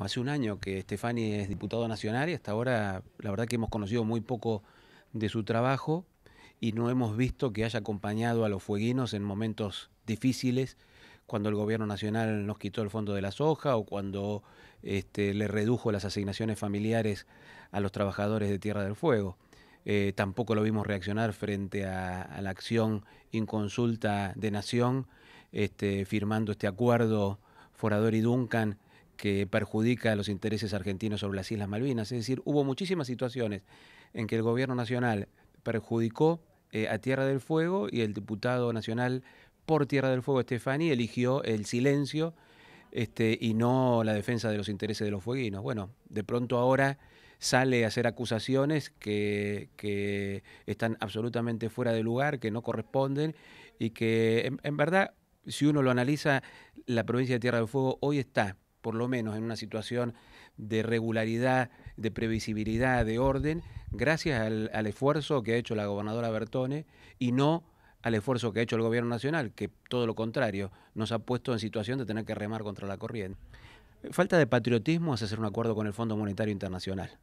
hace un año que Stefani es diputado nacional y hasta ahora la verdad que hemos conocido muy poco de su trabajo y no hemos visto que haya acompañado a los fueguinos en momentos difíciles, cuando el gobierno nacional nos quitó el fondo de la soja o cuando este, le redujo las asignaciones familiares a los trabajadores de Tierra del Fuego. Eh, tampoco lo vimos reaccionar frente a, la acción inconsulta de Nación, este, firmando este acuerdo Forador y Duncan que perjudica a los intereses argentinos sobre las Islas Malvinas. Es decir, hubo muchísimas situaciones en que el gobierno nacional perjudicó eh, a Tierra del Fuego y el diputado nacional por Tierra del Fuego, Estefani, eligió el silencio este, y no la defensa de los intereses de los fueguinos. Bueno, de pronto ahora sale a hacer acusaciones que, están absolutamente fuera de lugar, que no corresponden y que en verdad, si uno lo analiza, la provincia de Tierra del Fuego hoy está por lo menos en una situación de regularidad, de previsibilidad, de orden, gracias al, esfuerzo que ha hecho la gobernadora Bertone y no al esfuerzo que ha hecho el gobierno nacional, que todo lo contrario, nos ha puesto en situación de tener que remar contra la corriente. Falta de patriotismo es hacer un acuerdo con el Fondo Monetario Internacional.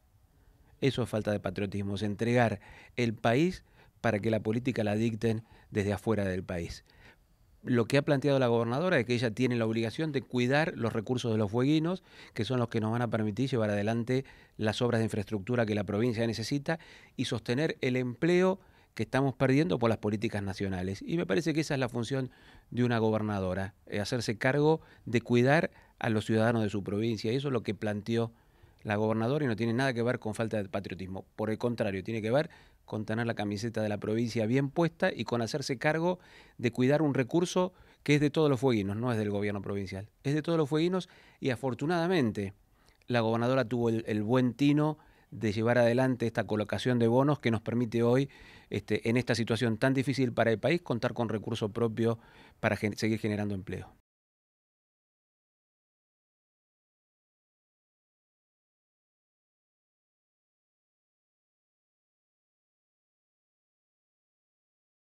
Eso es falta de patriotismo, es entregar el país para que la política la dicten desde afuera del país lo que ha planteado la gobernadora es que ella tiene la obligación de cuidar los recursos de los fueguinos, que son los que nos van a permitir llevar adelante las obras de infraestructura que la provincia necesita y sostener el empleo que estamos perdiendo por las políticas nacionales. Y me parece que esa es la función de una gobernadora, eh, hacerse cargo de cuidar a los ciudadanos de su provincia. Y eso es lo que planteó la gobernadora y no tiene nada que ver con falta de patriotismo. Por el contrario, tiene que ver con tener la camiseta de la provincia bien puesta y con hacerse cargo de cuidar un recurso que es de todos los fueguinos, no es del gobierno provincial, es de todos los fueguinos y afortunadamente la gobernadora tuvo el, buen tino de llevar adelante esta colocación de bonos que nos permite hoy, este, en esta situación tan difícil para el país, contar con recursos propios para seguir generando empleo.